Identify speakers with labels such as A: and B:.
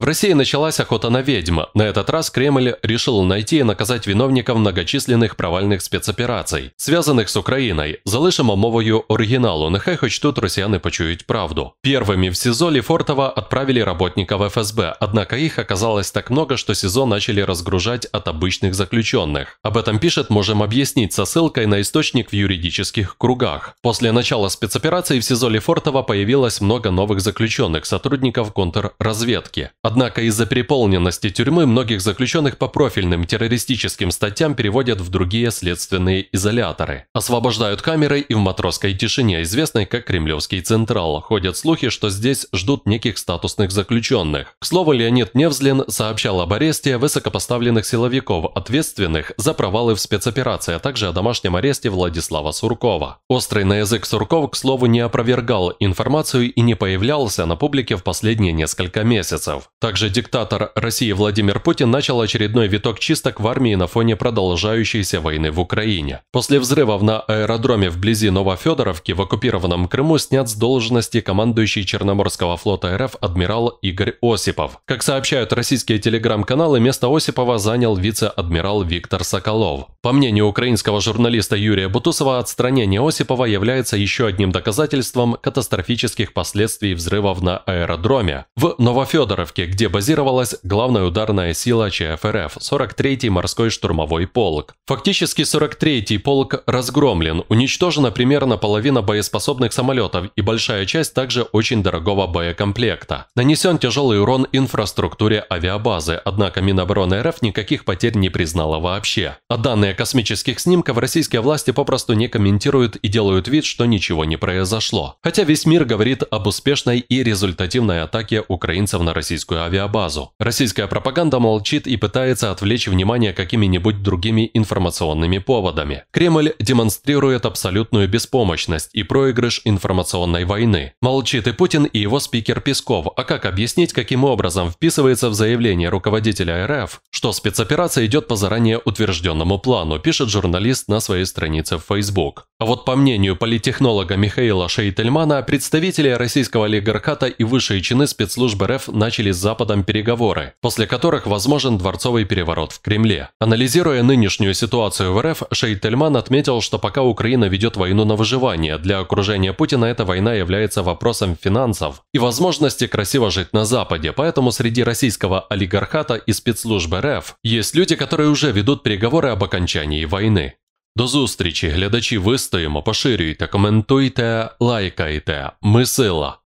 A: В России началась охота на ведьм. На этот раз Кремль решил найти и наказать виновников многочисленных провальных спецопераций, связанных с Украиной. Залишимо мовою оригіналу, нехай хоч тут росіяни почують правду. Первыми в СИЗО Лефортова отправили работников ФСБ, однако их оказалось так много, что СИЗО начали разгружать от обычных заключенных. Об этом пишет «Можем объяснить» со ссылкой на источник в юридических кругах. После начала спецоперации в СИЗО Лефортова появилось много новых заключенных, сотрудников контрразведки. Однако из-за переполненности тюрьмы многих заключенных по профильным террористическим статьям переводят в другие следственные изоляторы. Освобождают камеры и в матросской тишине, известной как Кремлевский Централ, ходят слухи, что здесь ждут неких статусных заключенных. К слову, Леонид Невзлин сообщал об аресте высокопоставленных силовиков, ответственных за провалы в спецоперации, а также о домашнем аресте Владислава Суркова. Острый на язык Сурков, к слову, не опровергал информацию и не появлялся на публике в последние несколько месяцев. Также диктатор России Владимир Путин начал очередной виток чисток в армии на фоне продолжающейся войны в Украине. После взрывов на аэродроме вблизи Новофедоровки в оккупированном Крыму снят с должности командующий Черноморского флота РФ адмирал Игорь Осипов. Как сообщают российские телеграм-каналы, место Осипова занял вице-адмирал Виктор Соколов. По мнению украинского журналиста Юрия Бутусова, отстранение Осипова является еще одним доказательством катастрофических последствий взрывов на аэродроме. В Новофедоровке, где базировалась главная ударная сила ЧФРФ – 43-й морской штурмовой полк. Фактически 43-й полк разгромлен, уничтожена примерно половина боеспособных самолетов и большая часть также очень дорогого боекомплекта. Нанесен тяжелый урон инфраструктуре авиабазы, однако Минобороны РФ никаких потерь не признала вообще. А данные космических снимков российские власти попросту не комментируют и делают вид, что ничего не произошло. Хотя весь мир говорит об успешной и результативной атаке украинцев на российскую авиабазу. Российская пропаганда молчит и пытается отвлечь внимание какими-нибудь другими информационными поводами. Кремль демонстрирует абсолютную беспомощность и проигрыш информационной войны. Молчит и Путин, и его спикер Песков. А как объяснить, каким образом вписывается в заявление руководителя РФ, что спецоперация идет по заранее утвержденному плану, пишет журналист на своей странице в Facebook. А вот по мнению политтехнолога Михаила Шейтельмана, представители российского олигархата и высшие чины спецслужб РФ начали за Западом переговоры, после которых возможен дворцовый переворот в Кремле. Анализируя нынешнюю ситуацию в РФ, Шейтельман отметил, что пока Украина ведет войну на выживание, для окружения Путина эта война является вопросом финансов и возможности красиво жить на Западе, поэтому среди российского олигархата и спецслужб РФ есть люди, которые уже ведут переговоры об окончании войны. До зустрічі! Глядачі вистоїмо, поширюйте, коментуйте, лайкайте. Ми сила!